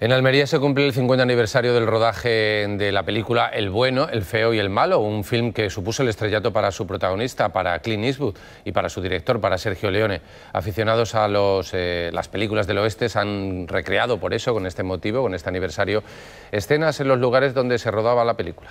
En Almería se cumple el 50 aniversario del rodaje de la película El bueno, el feo y el malo, un film que supuso el estrellato para su protagonista, para Clint Eastwood y para su director, para Sergio Leone. Aficionados a eh, las películas del oeste se han recreado por eso, con este motivo, con este aniversario, escenas en los lugares donde se rodaba la película.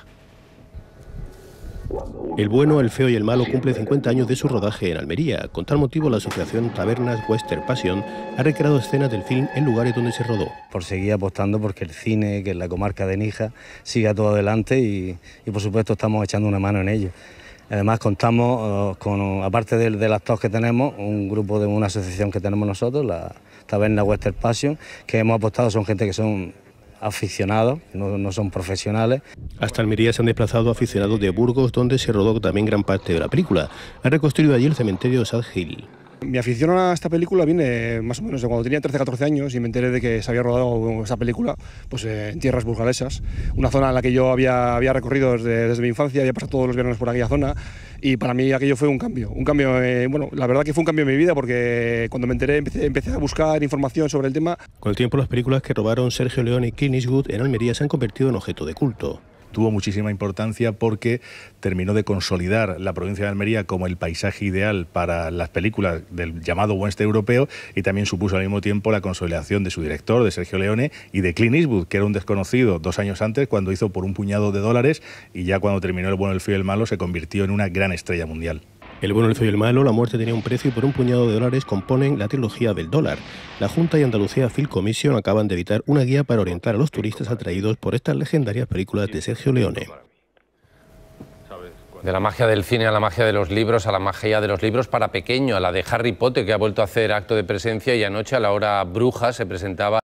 El bueno, el feo y el malo cumple 50 años de su rodaje en Almería. Con tal motivo, la asociación Tabernas Western Passion ha recreado escenas del film en lugares donde se rodó. Por seguir apostando porque el cine, que es la comarca de Nija, siga todo adelante y, por supuesto estamos echando una mano en ello. Además contamos oh, con, aparte del, las actor que tenemos, un grupo de una asociación que tenemos nosotros, la Taberna Western Passion, que hemos apostado, son gente que son aficionados, no, son profesionales. Hasta Almería se han desplazado aficionados de Burgos, donde se rodó también gran parte de la película. Han reconstruido allí el cementerio de Sad Hill. Mi afición a esta película viene más o menos de cuando tenía 13-14 años y me enteré de que se había rodado esta película pues, eh, en tierras burgalesas, una zona en la que yo había, había recorrido desde, mi infancia, había pasado todos los viernes por aquella zona y para mí aquello fue un cambio. Un cambio, eh, bueno, la verdad que fue un cambio en mi vida porque cuando me enteré empecé, a buscar información sobre el tema. Con el tiempo las películas que robaron Sergio León y Clint en Almería se han convertido en objeto de culto tuvo muchísima importancia porque terminó de consolidar la provincia de Almería como el paisaje ideal para las películas del llamado oeste europeo y también supuso al mismo tiempo la consolidación de su director, de Sergio Leone, y de Clint Eastwood, que era un desconocido dos años antes cuando hizo por un puñado de dólares y ya cuando terminó El bueno, el fiel y el malo se convirtió en una gran estrella mundial. El bueno, el feo y el malo, la muerte tenía un precio y por un puñado de dólares componen la trilogía del dólar. La Junta y Andalucía Film Commission acaban de editar una guía para orientar a los turistas atraídos por estas legendarias películas de Sergio Leone. De la magia del cine a la magia de los libros, a la magia de los libros para pequeño, a la de Harry Potter, que ha vuelto a hacer acto de presencia y anoche a la hora bruja se presentaba.